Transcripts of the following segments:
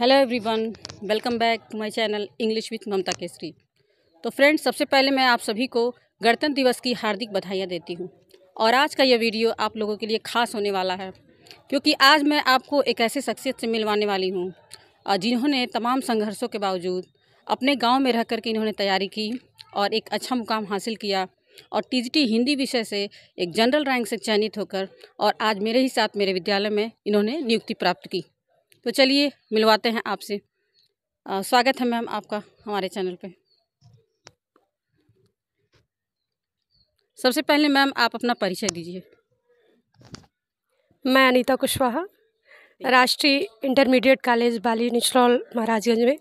Hello everyone welcome back to my channel English with Mamta Kesari तो friends सबसे पहले मैं आप सभी को गणतंत्र दिवस की हार्दिक बधाइयाँ देती हूँ और आज का यह वीडियो आप लोगों के लिए खास होने वाला है क्योंकि आज मैं आपको एक ऐसे शख्सियत से मिलवाने वाली हूँ जिन्होंने तमाम संघर्षों के बावजूद अपने गाँव में रह कर के इन्होंने तैयारी की और एक अच्छा मुकाम हासिल किया और टी हिंदी विषय से एक जनरल रैंक से चयनित होकर और आज मेरे ही साथ मेरे विद्यालय में इन्होंने नियुक्ति प्राप्त की तो चलिए मिलवाते हैं आपसे स्वागत है मैम आपका हमारे चैनल पे सबसे पहले मैम आप अपना परिचय दीजिए मैं अनीता कुशवाहा राष्ट्रीय इंटरमीडिएट कॉलेज बाली निचलौल महाराजगंज में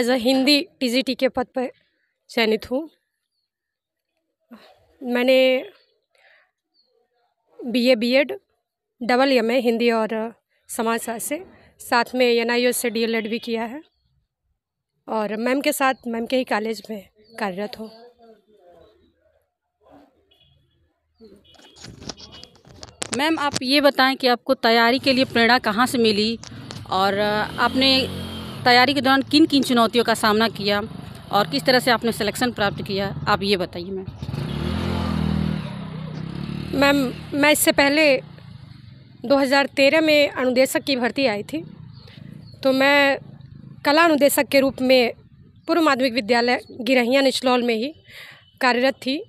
एज अ हिंदी टीजीटी के पद पर चयनित हूँ मैंने BA BEd double M A Hindi और समाजशास्त्र से साथ में एन से डी भी किया है और मैम के साथ मैम के ही कॉलेज में कार्यरत हूँ मैम आप ये बताएं कि आपको तैयारी के लिए प्रेरणा कहाँ से मिली और आपने तैयारी के दौरान किन किन चुनौतियों का सामना किया और किस तरह से आपने सिलेक्शन प्राप्त किया आप ये बताइए मैम मैम मैं इससे पहले 2013 में अनुदेशक की भर्ती आई थी तो मैं कला अनुदेशक के रूप में पूर्व माध्यमिक विद्यालय गिरहिया निचलौल में ही कार्यरत थी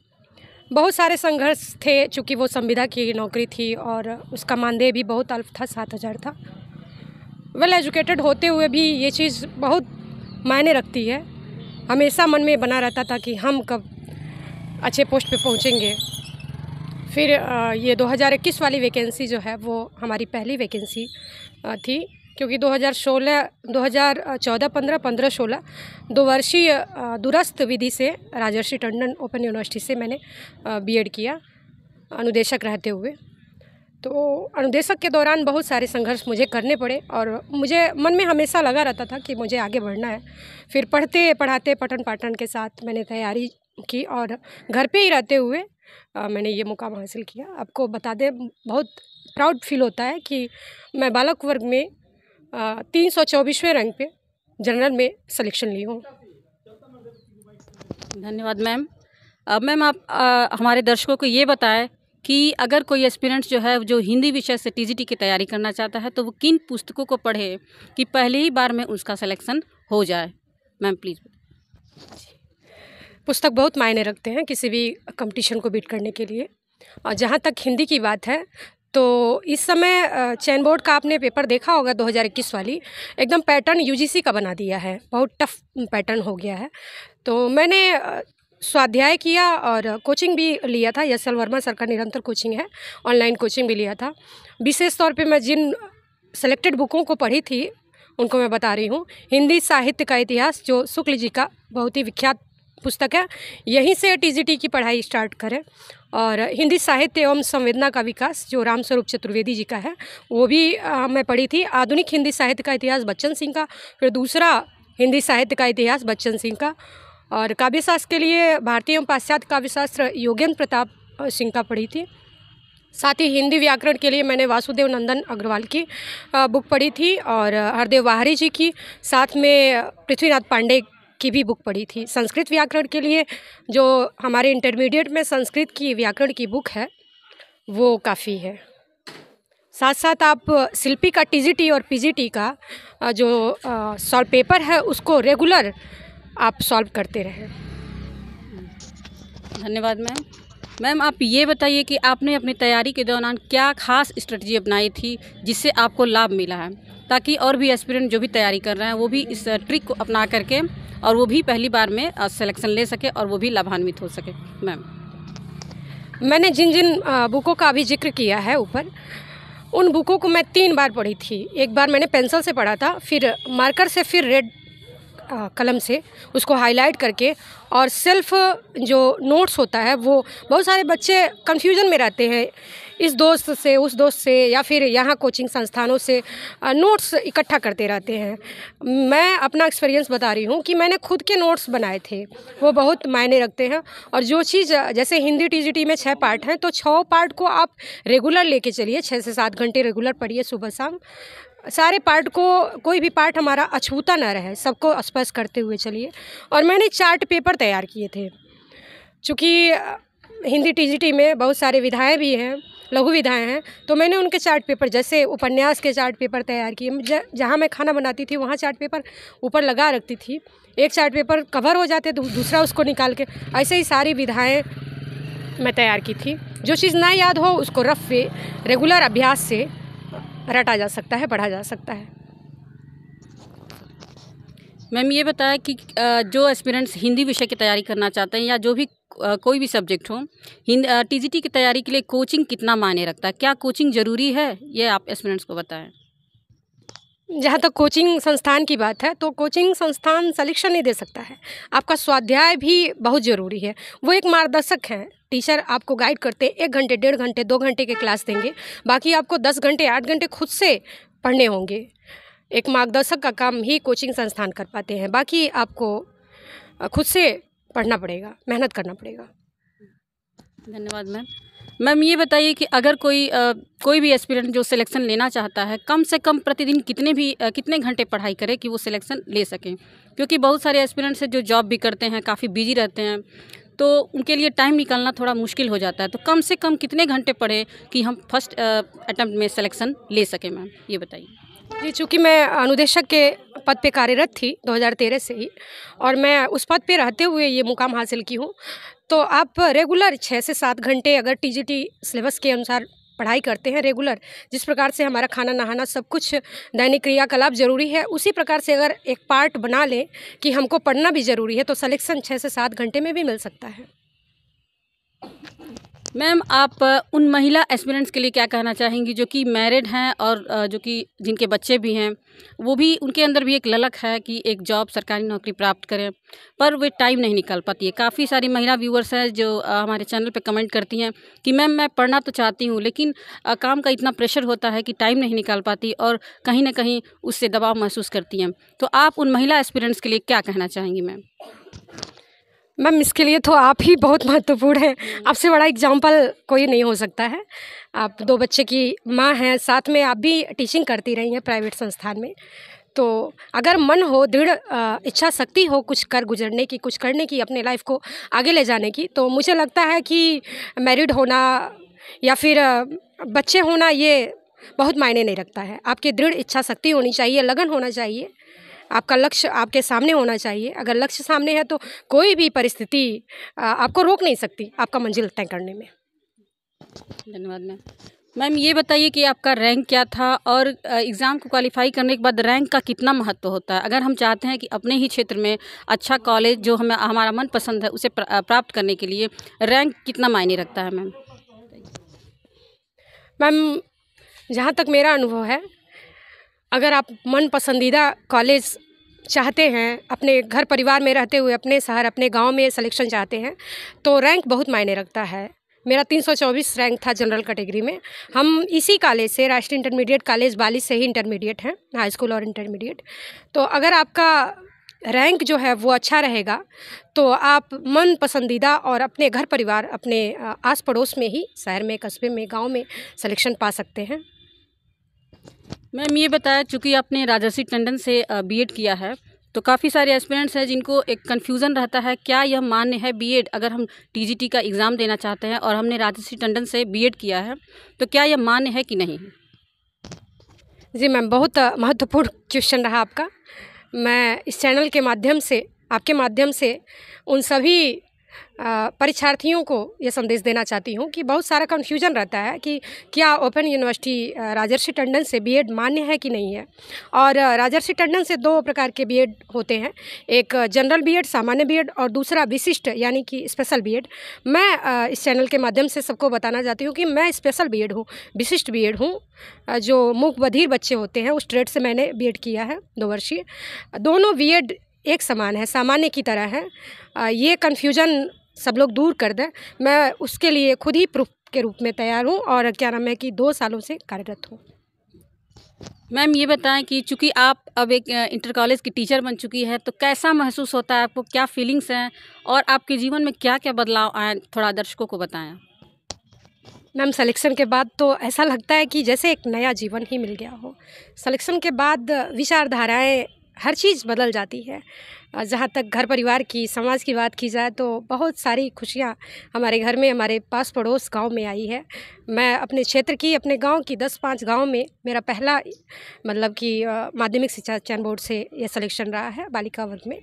बहुत सारे संघर्ष थे चूँकि वो संविदा की नौकरी थी और उसका मानदेय भी बहुत अल्प था सात हज़ार था वेल well एजुकेटेड होते हुए भी ये चीज़ बहुत मायने रखती है हमेशा मन में बना रहता था कि हम कब अच्छे पोस्ट पे पहुँचेंगे फिर ये 2021 वाली वैकेंसी जो है वो हमारी पहली वैकेंसी थी क्योंकि 2016 2014 15 15 16 दो वर्षीय दूरस्थ विधि से राजर्षि टंडन ओपन यूनिवर्सिटी से मैंने बीएड किया अनुदेशक रहते हुए तो अनुदेशक के दौरान बहुत सारे संघर्ष मुझे करने पड़े और मुझे मन में हमेशा लगा रहता था कि मुझे आगे बढ़ना है फिर पढ़ते पढ़ाते पठन पाठन के साथ मैंने तैयारी की और घर पे ही रहते हुए आ, मैंने ये मुकाम हासिल किया आपको बता दें बहुत प्राउड फील होता है कि मैं बालक वर्ग में तीन सौ चौबीसवें रैंक पे जनरल में सिलेक्शन ली हूँ धन्यवाद मैम अब मैम आप आ, हमारे दर्शकों को ये बताएं कि अगर कोई एस्पिरेंट जो है जो हिंदी विषय से टीजीटी की तैयारी करना चाहता है तो वो किन पुस्तकों को पढ़े कि पहले ही बार में उसका सिलेक्शन हो जाए मैम प्लीज़ पुस्तक बहुत मायने रखते हैं किसी भी कंपटीशन को बीट करने के लिए और जहाँ तक हिंदी की बात है तो इस समय चैन बोर्ड का आपने पेपर देखा होगा 2021 वाली एकदम पैटर्न यूजीसी का बना दिया है बहुत टफ पैटर्न हो गया है तो मैंने स्वाध्याय किया और कोचिंग भी लिया था यस एल वर्मा सर का निरंतर कोचिंग है ऑनलाइन कोचिंग भी लिया था विशेष तौर पर मैं जिन सेलेक्टेड बुकों को पढ़ी थी उनको मैं बता रही हूँ हिंदी साहित्य का इतिहास जो शुक्ल जी का बहुत ही विख्यात पुस्तक है यहीं से टीजीटी की पढ़ाई स्टार्ट करें और हिंदी साहित्य एवं संवेदना का विकास जो रामस्वरूप चतुर्वेदी जी का है वो भी आ, मैं पढ़ी थी आधुनिक हिंदी साहित्य का इतिहास बच्चन सिंह का फिर दूसरा हिंदी साहित्य का इतिहास बच्चन सिंह का और काव्यशास्त्र के लिए भारतीय एवं पाश्चात्य काव्यशास्त्र योगेंद्र प्रताप सिंह का पढ़ी थी साथ ही हिंदी व्याकरण के लिए मैंने वासुदेव नंदन अग्रवाल की बुक पढ़ी थी और हरदेव वाहरी जी की साथ में पृथ्वीनाथ पांडे की भी बुक पढ़ी थी संस्कृत व्याकरण के लिए जो हमारे इंटरमीडिएट में संस्कृत की व्याकरण की बुक है वो काफ़ी है साथ साथ आप शिल्पी का टीजीटी और पीजीटी का जो सॉल्व पेपर है उसको रेगुलर आप सॉल्व करते रहें धन्यवाद मैम मैम आप ये बताइए कि आपने अपनी तैयारी के दौरान क्या खास स्ट्रेटजी अपनाई थी जिससे आपको लाभ मिला है ताकि और भी एस्पिरेंट जो भी तैयारी कर रहे हैं वो भी इस ट्रिक को अपना करके और वो भी पहली बार में सिलेक्शन ले सके और वो भी लाभान्वित हो सके मैम मैंने जिन जिन बुकों का अभी जिक्र किया है ऊपर उन बुकों को मैं तीन बार पढ़ी थी एक बार मैंने पेंसिल से पढ़ा था फिर मार्कर से फिर रेड कलम से उसको हाईलाइट करके और सेल्फ जो नोट्स होता है वो बहुत सारे बच्चे कन्फ्यूजन में रहते हैं इस दोस्त से उस दोस्त से या फिर यहाँ कोचिंग संस्थानों से नोट्स इकट्ठा करते रहते हैं मैं अपना एक्सपीरियंस बता रही हूँ कि मैंने खुद के नोट्स बनाए थे वो बहुत मायने रखते हैं और जो चीज़ जैसे हिंदी टी में छः पार्ट हैं तो छः पार्ट को आप रेगुलर लेके चलिए छः से सात घंटे रेगुलर पढ़िए सुबह शाम सारे पार्ट को कोई भी पार्ट हमारा अछूता ना रहे सबको स्पर्श करते हुए चलिए और मैंने चार्ट पेपर तैयार किए थे चूँकि हिंदी टीजीटी में बहुत सारे विधाएँ भी हैं लघु विधाएँ हैं तो मैंने उनके चार्ट पेपर जैसे उपन्यास के चार्ट पेपर तैयार किए जहाँ मैं खाना बनाती थी वहाँ चार्ट पेपर ऊपर लगा रखती थी एक चार्ट पेपर कवर हो जाते दूसरा उसको निकाल के ऐसे ही सारी विधाएँ मैं तैयार की थी जो चीज़ ना याद हो उसको रफ वे रेगुलर अभ्यास से रटा जा सकता है पढ़ा जा सकता है मैम ये बताया कि जो एस्पिरेंट्स हिंदी विषय की तैयारी करना चाहते हैं या जो भी कोई भी सब्जेक्ट हो हिंद टीजीटी की तैयारी के लिए कोचिंग कितना मायने रखता है क्या कोचिंग ज़रूरी है ये आप एस्पिरेंट्स को बताएं जहाँ तक कोचिंग संस्थान की बात है तो कोचिंग संस्थान सलेक्शन नहीं दे सकता है आपका स्वाध्याय भी बहुत ज़रूरी है वो एक मार्गदर्शक हैं टीचर आपको गाइड करते एक घंटे डेढ़ घंटे दो घंटे के क्लास देंगे बाकी आपको दस घंटे आठ घंटे खुद से पढ़ने होंगे एक मार्गदर्शक का काम ही कोचिंग संस्थान कर पाते हैं बाकी आपको खुद से पढ़ना पड़ेगा मेहनत करना पड़ेगा धन्यवाद मैम मैम ये बताइए कि अगर कोई आ, कोई भी एस्पिरेंट जो सिलेक्शन लेना चाहता है कम से कम प्रतिदिन कितने भी आ, कितने घंटे पढ़ाई करे कि वो सिलेक्शन ले सकें क्योंकि बहुत सारे एस्पिरेंट्स हैं जो जॉब भी करते हैं काफ़ी बिजी रहते हैं तो उनके लिए टाइम निकालना थोड़ा मुश्किल हो जाता है तो कम से कम कितने घंटे पढ़े कि हम फर्स्ट अटैम्प्ट में सिलेक्शन ले सकें मैम ये बताइए जी चूँकि मैं अनुदेशक के पद पे कार्यरत थी 2013 से ही और मैं उस पद पे रहते हुए ये मुकाम हासिल की हूँ तो आप रेगुलर छः से सात घंटे अगर टीजीटी सिलेबस के अनुसार पढ़ाई करते हैं रेगुलर जिस प्रकार से हमारा खाना नहाना सब कुछ दैनिक क्रियाकलाप ज़रूरी है उसी प्रकार से अगर एक पार्ट बना लें कि हमको पढ़ना भी ज़रूरी है तो सलेक्शन छः से सात घंटे में भी मिल सकता है मैम आप उन महिला एस्पिरेंट्स के लिए क्या कहना चाहेंगी जो कि मैरिड हैं और जो कि जिनके बच्चे भी हैं वो भी उनके अंदर भी एक ललक है कि एक जॉब सरकारी नौकरी प्राप्त करें पर वे टाइम नहीं निकाल पाती है काफ़ी सारी महिला व्यूअर्स हैं जो हमारे चैनल पे कमेंट करती हैं कि मैम मैं पढ़ना तो चाहती हूँ लेकिन काम का इतना प्रेशर होता है कि टाइम नहीं निकाल पाती और कहीं ना कहीं उससे दबाव महसूस करती हैं तो आप उन महिला एस्पिरेंट्स के लिए क्या कहना चाहेंगी मैम मैम इसके लिए तो आप ही बहुत महत्वपूर्ण हैं हम्म। आपसे बड़ा एग्जाम्पल कोई नहीं हो सकता है आप दो बच्चे की माँ हैं साथ में आप भी टीचिंग करती रही हैं प्राइवेट संस्थान में तो अगर मन हो दृढ़ इच्छा शक्ति हो कुछ कर गुजरने की कुछ करने की अपने लाइफ को आगे ले जाने की तो मुझे लगता है कि मैरिड होना या फिर बच्चे होना ये बहुत मायने नहीं रखता है आपकी दृढ़ इच्छा शक्ति होनी चाहिए लगन होना चाहिए आपका लक्ष्य आपके सामने होना चाहिए अगर लक्ष्य सामने है तो कोई भी परिस्थिति आपको रोक नहीं सकती आपका मंजिल तय करने में धन्यवाद मैम मैम ये बताइए कि आपका रैंक क्या था और एग्ज़ाम को क्वालिफाई करने के बाद रैंक का कितना महत्व होता है अगर हम चाहते हैं कि अपने ही क्षेत्र में अच्छा कॉलेज जो हमें हमारा मन पसंद है उसे प्राप्त करने के लिए रैंक कितना मायने रखता है मैम मैम जहाँ तक मेरा अनुभव है अगर आप मन पसंदीदा कॉलेज चाहते हैं अपने घर परिवार में रहते हुए अपने शहर अपने गांव में सिलेक्शन चाहते हैं तो रैंक बहुत मायने रखता है मेरा 324 रैंक था जनरल कैटेगरी में हम इसी कॉलेज से राष्ट्रीय इंटरमीडिएट कॉलेज बाली से ही इंटरमीडिएट हैं हाई स्कूल और इंटरमीडिएट तो अगर आपका रैंक जो है वो अच्छा रहेगा तो आप मन पसंदीदा और अपने घर परिवार अपने आस पड़ोस में ही शहर में कस्बे में गांव में सिलेक्शन पा सकते हैं मैम ये बताया चूँकि आपने राजर्षि टंडन से बीएड किया है तो काफ़ी सारे एस्पिरेंट्स हैं जिनको एक कन्फ्यूज़न रहता है क्या यह मान्य है बीएड अगर हम टीजीटी का एग्ज़ाम देना चाहते हैं और हमने राजर्षि टंडन से बीएड किया है तो क्या यह मान्य है कि नहीं जी मैम बहुत महत्वपूर्ण क्वेश्चन रहा आपका मैं इस चैनल के माध्यम से आपके माध्यम से उन सभी परीक्षार्थियों को यह संदेश देना चाहती हूँ कि बहुत सारा कन्फ्यूजन रहता है कि क्या ओपन यूनिवर्सिटी राजर्षि टंडन से बीएड मान्य है कि नहीं है और राजर्षि टंडन से दो प्रकार के बीएड होते हैं एक जनरल बीएड सामान्य बीएड और दूसरा विशिष्ट यानी कि स्पेशल बीएड मैं इस चैनल के माध्यम से सबको बताना चाहती हूँ कि मैं स्पेशल बी हूँ विशिष्ट बी हूँ जो मुख बधिर बच्चे होते हैं उस ट्रेड से मैंने बी किया है दो वर्षीय दोनों बी एक समान है सामान्य की तरह है ये कन्फ्यूजन सब लोग दूर कर दें मैं उसके लिए खुद ही प्रूफ के रूप में तैयार हूँ और क्या नाम है कि दो सालों से कार्यरत हूँ मैम ये बताएं कि चूंकि आप अब एक इंटर कॉलेज की टीचर बन चुकी है तो कैसा महसूस होता है आपको क्या फीलिंग्स हैं और आपके जीवन में क्या क्या बदलाव आए थोड़ा दर्शकों को बताएं मैम सिलेक्शन के बाद तो ऐसा लगता है कि जैसे एक नया जीवन ही मिल गया हो सिलेक्शन के बाद विचारधाराएं हर चीज़ बदल जाती है जहाँ तक घर परिवार की समाज की बात की जाए तो बहुत सारी खुशियाँ हमारे घर में हमारे पास पड़ोस गांव में आई है मैं अपने क्षेत्र की अपने गांव की दस पाँच गांव में मेरा पहला मतलब कि माध्यमिक शिक्षा चयन बोर्ड से यह सिलेक्शन रहा है बालिका वर्ग में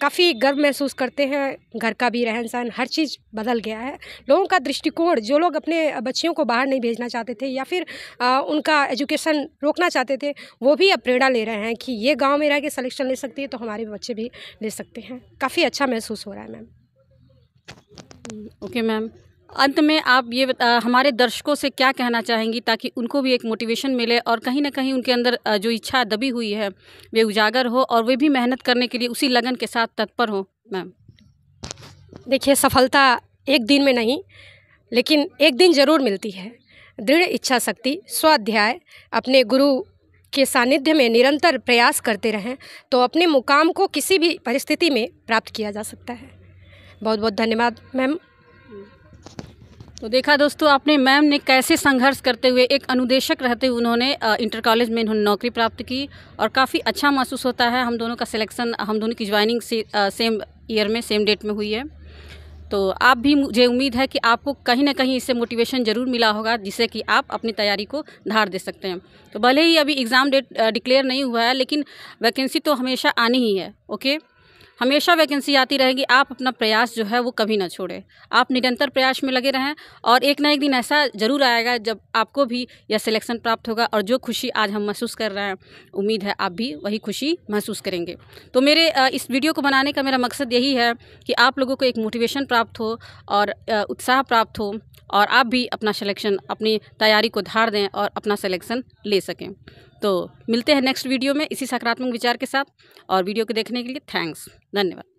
काफ़ी गर्व महसूस करते हैं घर का भी रहन सहन हर चीज़ बदल गया है लोगों का दृष्टिकोण जो लोग अपने बच्चियों को बाहर नहीं भेजना चाहते थे या फिर आ, उनका एजुकेशन रोकना चाहते थे वो भी अब प्रेरणा ले रहे हैं कि ये गाँव में रह के सलेक्शन ले सकती है तो हमारे बच्चे भी ले सकते हैं काफ़ी अच्छा महसूस हो रहा है मैम ओके मैम अंत में आप ये आ, हमारे दर्शकों से क्या कहना चाहेंगी ताकि उनको भी एक मोटिवेशन मिले और कहीं ना कहीं उनके अंदर जो इच्छा दबी हुई है वे उजागर हो और वे भी मेहनत करने के लिए उसी लगन के साथ तत्पर हो मैम देखिए सफलता एक दिन में नहीं लेकिन एक दिन ज़रूर मिलती है दृढ़ इच्छा शक्ति स्वाध्याय अपने गुरु के सानिध्य में निरंतर प्रयास करते रहें तो अपने मुकाम को किसी भी परिस्थिति में प्राप्त किया जा सकता है बहुत बहुत धन्यवाद मैम तो देखा दोस्तों आपने मैम ने कैसे संघर्ष करते हुए एक अनुदेशक रहते हुए उन्होंने इंटर कॉलेज में इन्होंने नौकरी प्राप्त की और काफ़ी अच्छा महसूस होता है हम दोनों का सिलेक्शन हम दोनों की ज्वाइनिंग से, सेम ईयर में सेम डेट में हुई है तो आप भी मुझे उम्मीद है कि आपको कहीं ना कहीं इससे मोटिवेशन ज़रूर मिला होगा जिससे कि आप अपनी तैयारी को धार दे सकते हैं तो भले ही अभी एग्ज़ाम डेट डिक्लेयर नहीं हुआ है लेकिन वैकेंसी तो हमेशा आनी ही है ओके हमेशा वैकेंसी आती रहेगी आप अपना प्रयास जो है वो कभी ना छोड़ें आप निरंतर प्रयास में लगे रहें और एक ना एक दिन ऐसा ज़रूर आएगा जब आपको भी यह सिलेक्शन प्राप्त होगा और जो खुशी आज हम महसूस कर रहे हैं उम्मीद है आप भी वही खुशी महसूस करेंगे तो मेरे इस वीडियो को बनाने का मेरा मकसद यही है कि आप लोगों को एक मोटिवेशन प्राप्त हो और उत्साह प्राप्त हो और आप भी अपना सिलेक्शन अपनी तैयारी को धार दें और अपना सिलेक्शन ले सकें तो मिलते हैं नेक्स्ट वीडियो में इसी सकारात्मक विचार के साथ और वीडियो को देखने के लिए थैंक्स धन्यवाद